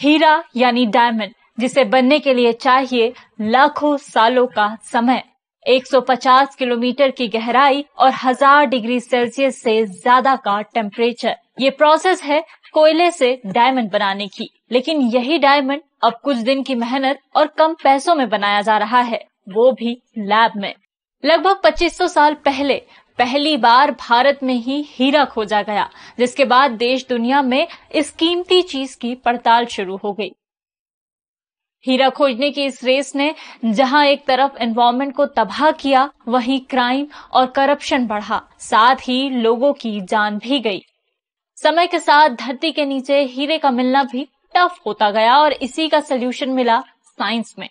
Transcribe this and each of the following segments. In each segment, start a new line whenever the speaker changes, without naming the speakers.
हीरा यानी डायमंड जिसे बनने के लिए चाहिए लाखों सालों का समय 150 किलोमीटर की गहराई और हजार डिग्री सेल्सियस से ज्यादा का टेम्परेचर ये प्रोसेस है कोयले से डायमंड बनाने की लेकिन यही डायमंड अब कुछ दिन की मेहनत और कम पैसों में बनाया जा रहा है वो भी लैब में लगभग 2500 साल पहले पहली बार भारत में ही हीरा खोजा गया जिसके बाद देश दुनिया में इस कीमती चीज की पड़ताल शुरू हो गई हीरा खोजने की इस रेस ने जहां एक तरफ एनवायरमेंट को तबाह किया वहीं क्राइम और करप्शन बढ़ा साथ ही लोगों की जान भी गई समय के साथ धरती के नीचे हीरे का मिलना भी टफ होता गया और इसी का सोल्यूशन मिला साइंस में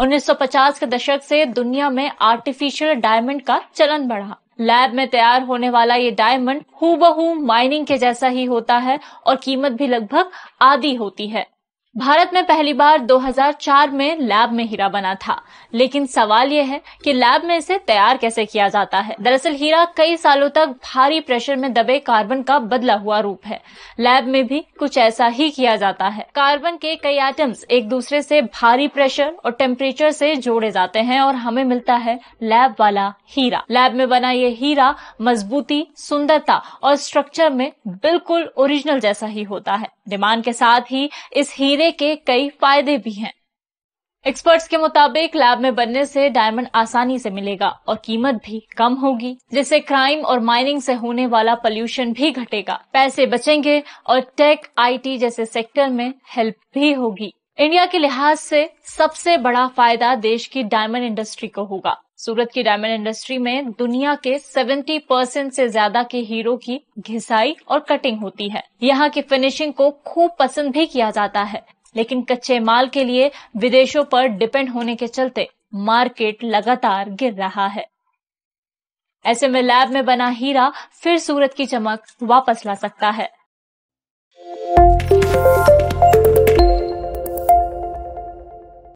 1950 के दशक से दुनिया में आर्टिफिशियल डायमंड का चलन बढ़ा लैब में तैयार होने वाला ये डायमंड हूबहू माइनिंग के जैसा ही होता है और कीमत भी लगभग आधी होती है भारत में पहली बार 2004 में लैब में हीरा बना था लेकिन सवाल यह है कि लैब में इसे तैयार कैसे किया जाता है दरअसल हीरा कई सालों तक भारी प्रेशर में दबे कार्बन का बदला हुआ रूप है लैब में भी कुछ ऐसा ही किया जाता है कार्बन के कई आइटम्स एक दूसरे से भारी प्रेशर और टेम्परेचर से जोड़े जाते हैं और हमें मिलता है लैब वाला हीरा लैब में बना ये हीरा मजबूती सुंदरता और स्ट्रक्चर में बिल्कुल ओरिजिनल जैसा ही होता है डिमांड के साथ ही इस हीरे के कई फायदे भी हैं एक्सपर्ट्स के मुताबिक लैब में बनने से डायमंड आसानी से मिलेगा और कीमत भी कम होगी जिससे क्राइम और माइनिंग से होने वाला पोल्यूशन भी घटेगा पैसे बचेंगे और टेक आईटी जैसे सेक्टर में हेल्प भी होगी इंडिया के लिहाज से सबसे बड़ा फायदा देश की डायमंड इंडस्ट्री को होगा सूरत की डायमंड इंडस्ट्री में दुनिया के 70 परसेंट से ज्यादा के हीरो की घिसाई और कटिंग होती है यहाँ की फिनिशिंग को खूब पसंद भी किया जाता है लेकिन कच्चे माल के लिए विदेशों पर डिपेंड होने के चलते मार्केट लगातार गिर रहा है ऐसे में लैब में बना हीरा फिर सूरत की चमक वापस ला सकता है